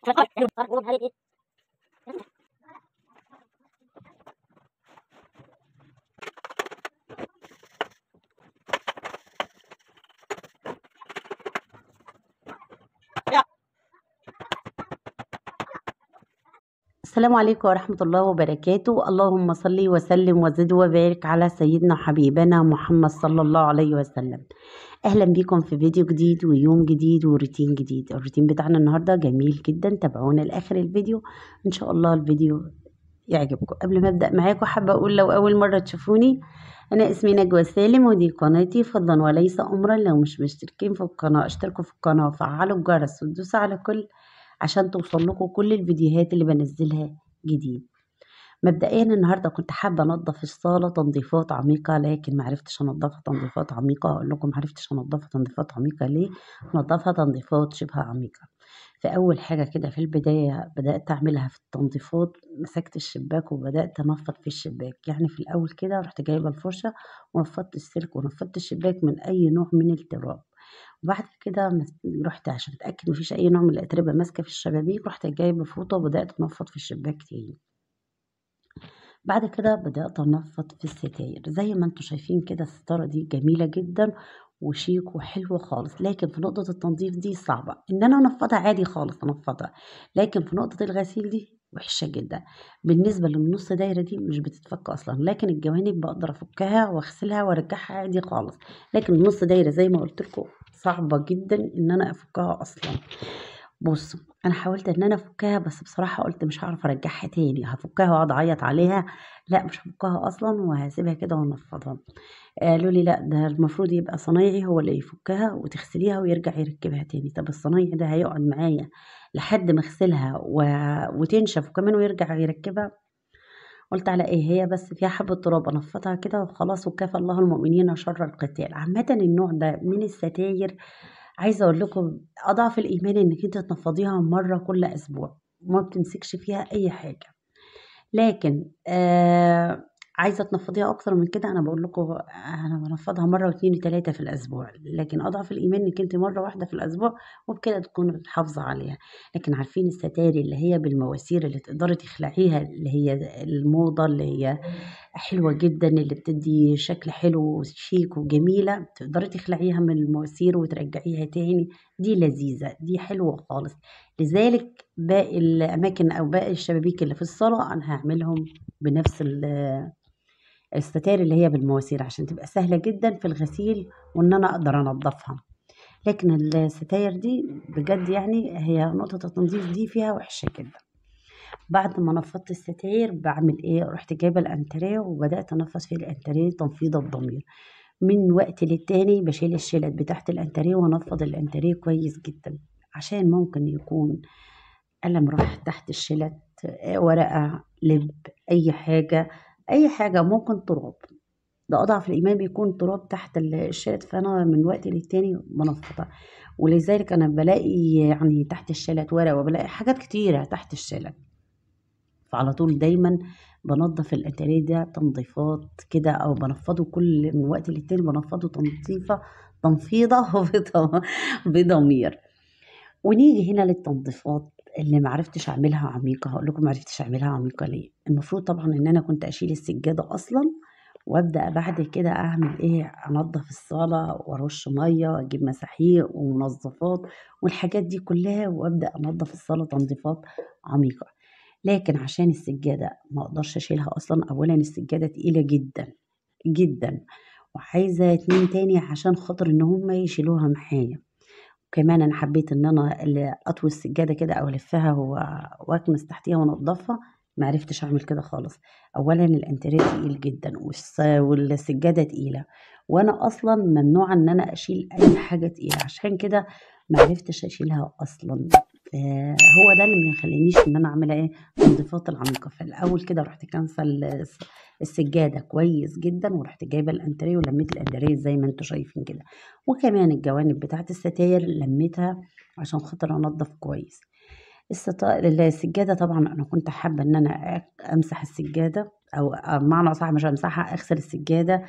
Terima kasih. السلام عليكم ورحمة الله وبركاته اللهم صل وسلم وزد وبارك على سيدنا حبيبنا محمد صلى الله عليه وسلم أهلا بيكم في فيديو جديد ويوم جديد وروتين جديد الروتين بتاعنا النهاردة جميل جدا تابعونا لآخر الفيديو إن شاء الله الفيديو يعجبكم قبل ما أبدأ معاكم حابة أقول لو أول مرة تشوفوني أنا اسمي نجوى سالم ودي قناتي فضلا وليس أمرا لو مش مشتركين في القناة اشتركوا في القناة وفعلوا الجرس ودوسوا على كل عشان توصل لكم كل الفيديوهات اللي بنزلها جديد مبدئيا النهاردة كنت حابة انضف الصالة تنظيفات عميقة لكن معرفتش انضفها تنظيفات عميقة اقول لكم معرفتش انضفها تنظيفات عميقة ليه انضفها تنظيفات شبه عميقة فأول حاجة كده في البداية بدأت أعملها في التنظيفات مسكت الشباك وبدأت أنفض في الشباك يعني في الأول كده رحت جايبة الفرشة ونفضت السلك ونفضت الشباك من أي نوع من التراب وبعد كده رُحت عشان أتأكد مفيش أي نوع من الأتربة ماسكة في الشبابيك، رُحت جايبة فوطة وبدأت أنفّض في الشباك تاني. بعد كده بدأت أنفّض في الستاير، زي ما أنتم شايفين كده الستارة دي جميلة جدًا وشيك وحلوة خالص، لكن في نقطة التنظيف دي صعبة، إن أنا أنفّضها عادي خالص أنفّضها، لكن في نقطة الغسيل دي وحشة جدا بالنسبة للنص دايرة دي مش بتتفك أصلا لكن الجوانب بقدر أفكها وأغسلها وأرجعها عادي خالص لكن النص دايرة زي ما قلت لكم صعبة جدا إن أنا أفكها أصلا بص انا حاولت ان انا افكها بس بصراحه قلت مش هعرف ارجعها تاني هفكها واقعد اعيط عليها لا مش هفكها اصلا وهسيبها كده وانفضها آه، قالوا لي لا ده المفروض يبقى صنايعي هو اللي يفكها وتغسليها ويرجع يركبها تاني طب الصنايعي ده هيقعد معايا لحد ما اغسلها و... وتنشف وكمان ويرجع يركبها قلت على ايه هي بس فيها حبة تراب انفضها كده وخلاص وكفى الله المؤمنين شر القتال عامة النوع ده من الستاير عايزه اقول لكم اضعف الايمان انك انت تنفضيها مره كل اسبوع ما بتمسكش فيها اي حاجه لكن آه عايزه تنفضيها اكتر من كده انا بقول لكم انا بنفضها مره واتنين وتلاته في الاسبوع لكن اضعف الايمان انك انت مره واحده في الاسبوع وبكده تكون محافظه عليها لكن عارفين الستاري اللي هي بالمواسير اللي تقدري تخلعيها اللي هي الموضه اللي هي حلوة جدا اللي بتدي شكل حلو وشيك وجميلة بتقدري تخلعيها من المواسير وترجعيها تاني دي لذيذة دي حلوة خالص لذلك باقي الأماكن أو باقي الشبابيك اللي في الصالة أنا هعملهم بنفس الستاير اللي هي بالمواسير عشان تبقى سهلة جدا في الغسيل وإن أنا أقدر أنضفها لكن الستاير دي بجد يعني هي نقطة التنظيف دي فيها وحشة جدا بعد ما نفضت الستاير بعمل ايه رحت جايبه الانتريه وبدات انفض في الانتريه تنفيض الضمير من وقت للتاني بشيل الشلت بتاعت الانتريه وانفض الانتريه كويس جدا عشان ممكن يكون قلم راح تحت الشلت ورقه لب اي حاجه اي حاجه ممكن تراب ده اضعف الايمان بيكون تراب تحت الشلت فانا من وقت للتاني بنفضها ولذلك انا بلاقي يعني تحت الشلت ورق وبلاقي حاجات كتيره تحت الشلت فعلى طول دايما بنظف الاتاريه ده تنظيفات كده او بنفضه كل من وقت للتاني بنفضه تنظيفه تنفيضه بضمير ونيجي هنا للتنظيفات اللي معرفتش اعملها عميقه هقول لكم معرفتش اعملها عميقه ليه المفروض طبعا ان انا كنت اشيل السجاده اصلا وابدا بعد كده اعمل ايه انظف الصاله وارش ميه اجيب مساحيق ومنظفات والحاجات دي كلها وابدا انظف الصاله تنظيفات عميقه لكن عشان السجادة ما اقدرش اشيلها اصلا اولا السجادة تقيلة جدا جدا وعايزة اتنين تاني عشان خاطر ان هما يشيلوها معايا وكمان انا حبيت ان انا اطوي السجادة كده او الفها واكنس تحتيها وانضفها معرفتش اعمل كده خالص اولا الانتريه تقيل جدا والسجاده تقيله وانا اصلا ممنوعه ان انا اشيل اي حاجه تقيله عشان كده معرفتش اشيلها اصلا آه، هو ده اللي ما يخلينيش ان انا اعمل ايه تنظيفات العميقه في الاول كده رحت كنسل السجاده كويس جدا ورحت جايبه الانتريه ولميت الانتريه زي ما انتم شايفين كده وكمان الجوانب بتاعت الستاير لميتها عشان خاطر انضف كويس الستائر السجاده طبعا انا كنت حابه ان انا امسح السجاده او معنى اصح مش همسحها اغسل السجاده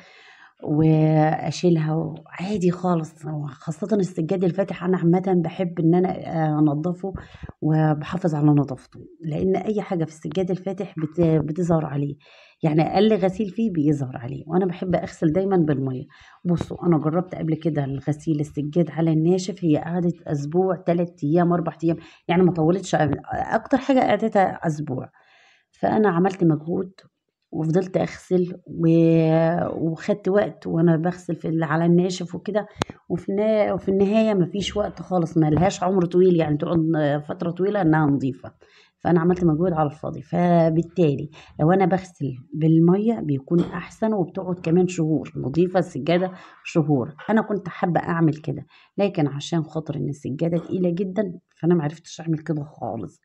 واشيلها عادي خالص خاصه السجاد الفاتح انا عامه بحب ان انا آه، انضفه وبحافظ على نظافته لان اي حاجه في السجاد الفاتح بتظهر عليه يعني اقل غسيل فيه بيظهر عليه وانا بحب اغسل دايما بالميه بصوا انا جربت قبل كده الغسيل السجاد على الناشف هي قعدت اسبوع تلات ايام اربع ايام يعني ما طولتش اكتر حاجه قعدتها اسبوع فانا عملت مجهود وفضلت اغسل و... وخدت وقت وانا بغسل في على الناشف وكده وفي, وفي النهايه مفيش وقت خالص ما لهاش عمر طويل يعني تقعد فتره طويله انها نظيفه فانا عملت مجهود على الفاضي فبالتالي لو انا بغسل بالميه بيكون احسن وبتقعد كمان شهور نظيفه السجاده شهور انا كنت حابه اعمل كده لكن عشان خاطر ان السجاده تقيله جدا فانا معرفتش اعمل كده خالص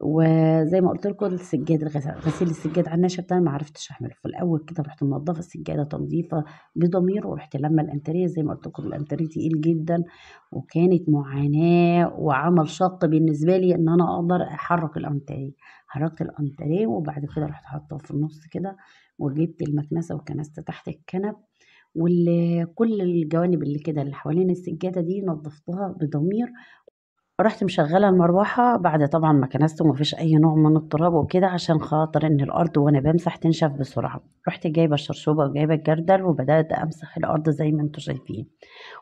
وزي ما قلت لكم السجاد غسيل السجاد على النشا بتاعي ما عرفتش اعمله في الاول كده رحت منضفه السجاده تنظيفه بضمير ورحت لما الانتريه زي ما قلت لكم الانتريه تقيل جدا وكانت معاناه وعمل شق بالنسبه لي ان انا اقدر احرك الانتريه حركت الانتريه وبعد كده رحت حاطه في النص كده وجبت المكنسه وكنست تحت الكنب وكل الجوانب اللي كده اللي حوالين السجاده دي نظفتها بضمير رحت مشغلة المروحة بعد طبعا ما كنست ومفيش أي نوع من التراب وكده عشان خاطر إن الأرض وأنا بمسح تنشف بسرعة رحت جايبة الشرشوبة وجايبة الجردل وبدأت أمسح الأرض زي ما انتوا شايفين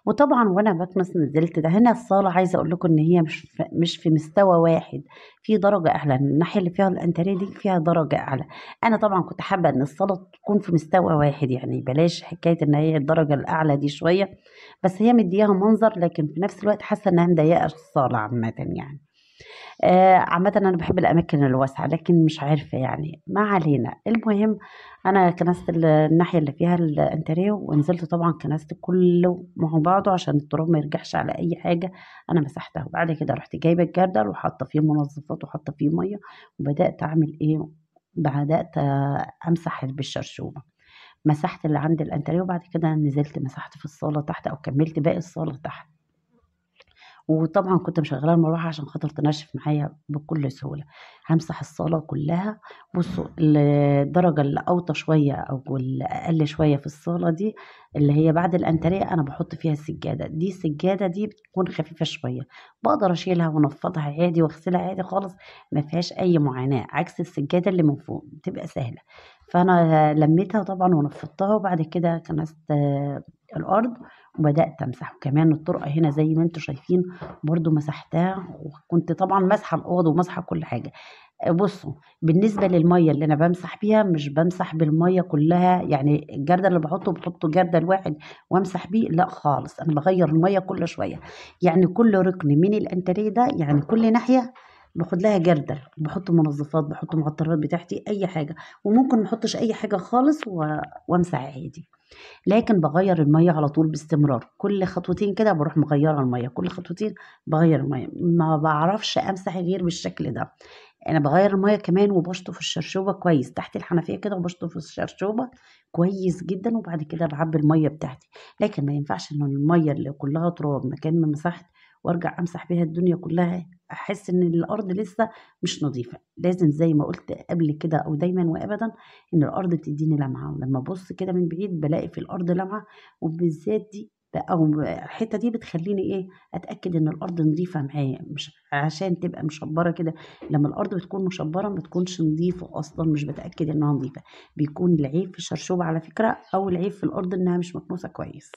وطبعا وأنا بكنس نزلت ده هنا الصالة عايزة أقول لكم إن هي مش في مش في مستوى واحد في درجة أعلى الناحية اللي فيها الأنتريه دي فيها درجة أعلى أنا طبعا كنت حابة إن الصالة تكون في مستوى واحد يعني بلاش حكاية إن هي الدرجة الأعلى دي شوية بس هي مدياها منظر لكن في نفس الوقت حاسة إنها مضيقة الصالة عامة يعني آه عامة أنا بحب الأماكن الواسعة لكن مش عارفة يعني ما علينا المهم أنا كنست الناحية اللي فيها الأنتريه ونزلت طبعا كنست كله مع بعضه عشان التراب ما يرجعش على أي حاجة أنا مسحتها وبعد كده رحت جايبة الجردل وحاطة فيه منظفات وحاطة فيه مية وبدأت أعمل إيه بدأت أمسح بالشرشوبة مسحت اللي عند الانتريه وبعد كده نزلت مسحت في الصاله تحت او كملت باقي الصاله تحت وطبعا كنت مشغله المروحه عشان خاطر تنشف معايا بكل سهوله همسح الصاله كلها بصوا الدرجه اللي اوطى شويه او الاقل اقل شويه في الصاله دي اللي هي بعد الانتريه انا بحط فيها السجاده دي السجاده دي بتكون خفيفه شويه بقدر اشيلها وانفضها عادي واغسلها عادي خالص ما فيهاش اي معاناه عكس السجاده اللي من فوق بتبقى سهله فانا لميتها طبعا ونفضتها وبعد كده كنست الارض وبدات امسح وكمان الطرقه هنا زي ما انتم شايفين برده مسحتها وكنت طبعا مسحه الاوض ومسحه كل حاجه آه، بصوا بالنسبه للميه اللي انا بمسح بيها مش بمسح بالميه كلها يعني الجردل اللي بحطه بحطه جردل واحد وامسح بيه لا خالص انا بغير الميه كل شويه يعني كل ركن من الانتريه ده يعني كل ناحيه باخد لها جردل بحط منظفات بحط معطرات بتاعتي اي حاجه وممكن ما احطش اي حاجه خالص وامسح عادي لكن بغير الميه على طول باستمرار كل خطوتين كده بروح مغيره الميه كل خطوتين بغير الميه ما بعرفش امسح غير بالشكل ده انا بغير الميه كمان وبشطف الشرشوبه كويس تحت الحنفيه كده وبشطف الشرشوبه كويس جدا وبعد كده بعبي الميه بتاعتي لكن ما ينفعش ان الميه اللي كلها تراب مكان ما مسحت وارجع امسح بيها الدنيا كلها احس ان الارض لسه مش نظيفه لازم زي ما قلت قبل كده او دايما وابدا ان الارض بتديني لمعه لما ابص كده من بعيد بلاقي في الارض لمعه وبالذات دي او الحته دي بتخليني ايه اتاكد ان الارض نظيفه معايا مش عشان تبقى مشبره كده لما الارض بتكون مشبره ما بتكونش نظيفه اصلا مش بتاكد انها نظيفه بيكون العيب في الشرشوبه على فكره او العيب في الارض انها مش مكنوسه كويس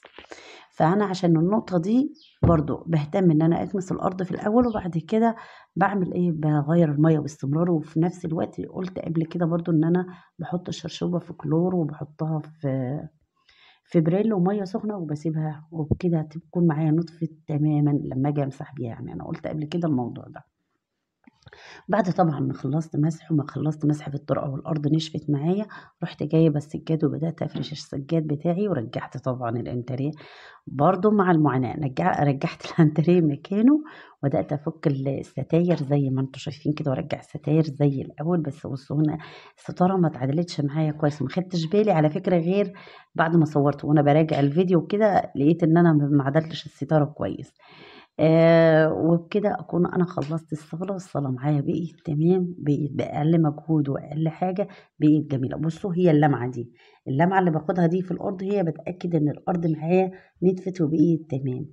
فانا عشان النقطه دي برضو بهتم ان انا اكنس الارض في الاول وبعد كده بعمل ايه بغير الميه باستمرار وفي نفس الوقت قلت قبل كده برضو ان انا بحط الشرشوبه في كلور وبحطها في في بريل وميه سخنه وبسيبها وبكده هتكون معايا نطفت تماما لما اجي امسح بيها يعني انا قلت قبل كده الموضوع ده بعد طبعا ما خلصت مسح وما خلصت مسح في الطرقه والارض نشفت معايا رحت جايبه السجاد وبدات افرش السجاد بتاعي ورجعت طبعا الانتريه برضو مع المعاناه رجعت الانتريه مكانه وبدات افك الستاير زي ما انتم شايفين كده وارجع الستاير زي الاول بس بصوا هنا الستاره ما اتعدلتش معايا كويس ما خدتش بالي على فكره غير بعد ما صورت وانا براجع الفيديو كده لقيت ان انا ما عدلتش الستاره كويس آه، وبكده اكون انا خلصت الصلاه والصلاه معايا بقيت تمام بقيت باقل مجهود واقل حاجه بقيت جميله بصوا هي اللمعه دي اللمعه اللي باخدها دي في الارض هي بتاكد ان الارض معايا نتفت وبقيت تمام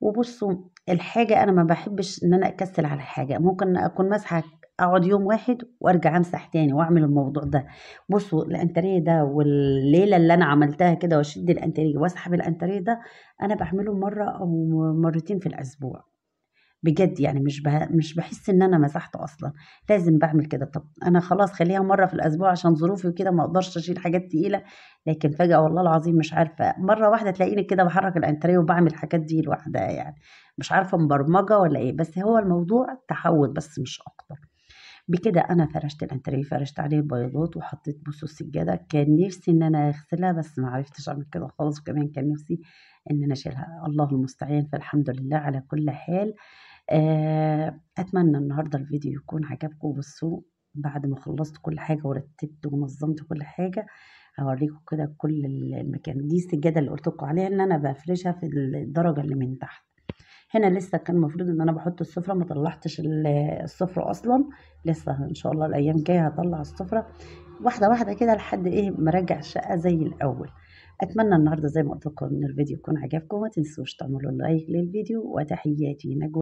وبصوا الحاجه انا ما بحبش ان انا اكسل على حاجه ممكن اكون ماسحه اقعد يوم واحد وارجع امسح تاني واعمل الموضوع ده بصوا الانتريه ده والليله اللي انا عملتها كده واشد الانتريه واسحب الانتريه ده انا بعمله مره او مرتين في الاسبوع بجد يعني مش بها مش بحس ان انا مسحت اصلا لازم بعمل كده طب انا خلاص خليها مره في الاسبوع عشان ظروفي وكده ما اقدرش اشيل حاجات تقيله لكن فجاه والله العظيم مش عارفه مره واحده تلاقيني كده بحرك الانتريه وبعمل الحاجات دي لوحدها يعني مش عارفه مبرمجه ولا ايه بس هو الموضوع تحول بس مش اكتر بكده انا فرشت الانتريه فرشت عليه البيضات وحطيت بصوا السجاده كان نفسي ان انا اغسلها بس ما عرفتش اعمل كده خالص وكمان كان نفسي ان انا اشيلها الله المستعان فالحمد لله على كل حال آه، اتمنى النهارده الفيديو يكون عجبكم بصوا بعد ما خلصت كل حاجه ورتبت ونظمت كل حاجه هوريكم كده كل المكان دي السجاده اللي قلت لكم عليها ان انا بفرشها في الدرجه اللي من تحت هنا لسه كان المفروض ان انا بحط السفره ما طلعتش السفره اصلا لسه ان شاء الله الايام الجايه هطلع السفره واحده واحده كده لحد ايه مرجع الشقه زي الاول اتمنى النهارده زي ما قلت لكم ان الفيديو يكون عجبكم ما تنسوش تعملوا لايك للفيديو وتحياتي نجوى